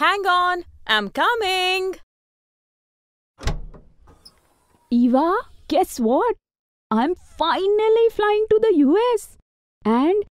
Hang on, I'm coming. Eva, guess what? I'm finally flying to the US. And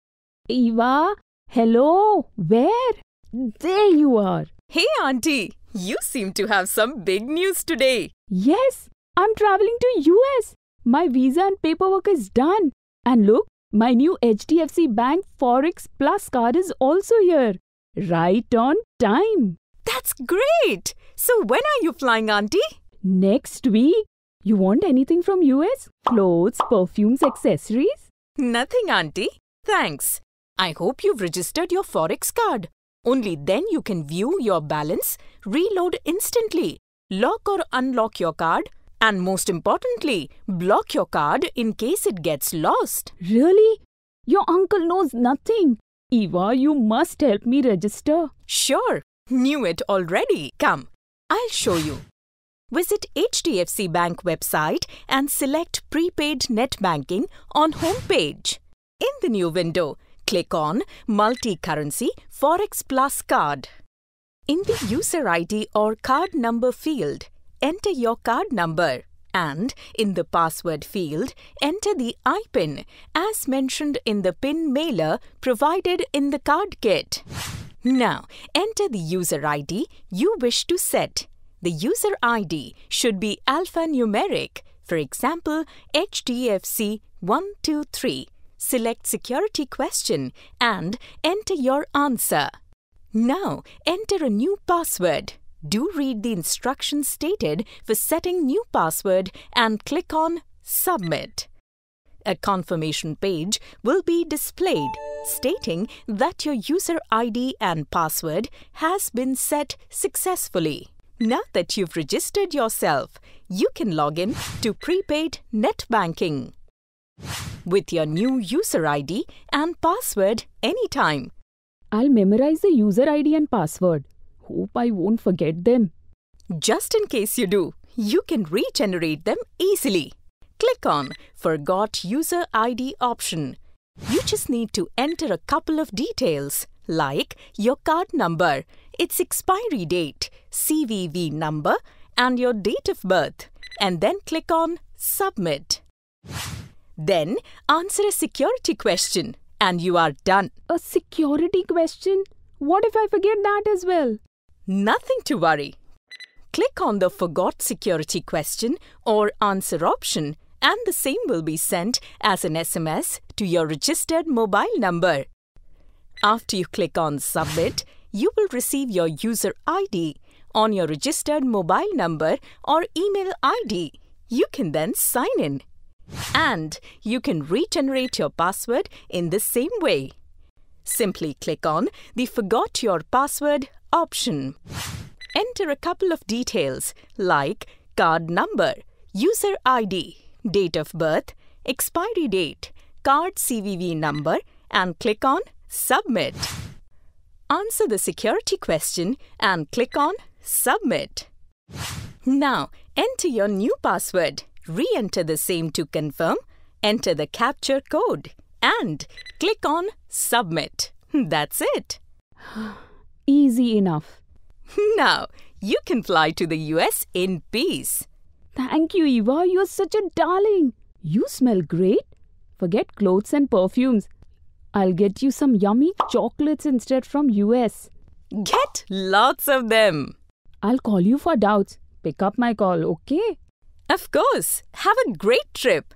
Eva, hello, where? There you are. Hey, Auntie, you seem to have some big news today. Yes, I'm traveling to US. My visa and paperwork is done. And look, my new HDFC Bank Forex Plus card is also here. Right on time. That's great! So when are you flying, Auntie? Next week. You want anything from US? Clothes, perfumes, accessories? Nothing, Auntie. Thanks. I hope you've registered your Forex card. Only then you can view your balance, reload instantly, lock or unlock your card, and most importantly, block your card in case it gets lost. Really? Your uncle knows nothing. Eva, you must help me register. Sure. Knew it already. Come, I'll show you. Visit HDFC Bank website and select Prepaid Net Banking on homepage. In the new window, click on Multi-Currency Forex Plus Card. In the User ID or Card Number field, enter your card number and in the Password field, enter the IPIN as mentioned in the PIN mailer provided in the card kit. Now, enter the user ID you wish to set. The user ID should be alphanumeric, for example, HDFC123. Select security question and enter your answer. Now, enter a new password. Do read the instructions stated for setting new password and click on Submit. A confirmation page will be displayed stating that your user ID and password has been set successfully. Now that you've registered yourself, you can log in to prepaid net banking with your new user ID and password anytime. I'll memorize the user ID and password. Hope I won't forget them. Just in case you do, you can regenerate them easily. Click on Forgot User ID option you just need to enter a couple of details like your card number, its expiry date, CVV number and your date of birth and then click on Submit. Then answer a security question and you are done. A security question? What if I forget that as well? Nothing to worry. Click on the Forgot Security question or Answer option and the same will be sent as an SMS to your registered mobile number. After you click on Submit, you will receive your user ID on your registered mobile number or email ID. You can then sign in. And you can regenerate your password in the same way. Simply click on the Forgot Your Password option. Enter a couple of details like card number, user ID, date of birth, expiry date, card CVV number and click on Submit. Answer the security question and click on Submit. Now, enter your new password. Re-enter the same to confirm, enter the capture code and click on Submit. That's it. Easy enough. Now, you can fly to the US in peace. Thank you, Eva. You're such a darling. You smell great. Forget clothes and perfumes. I'll get you some yummy chocolates instead from US. Get lots of them. I'll call you for doubts. Pick up my call, okay? Of course. Have a great trip.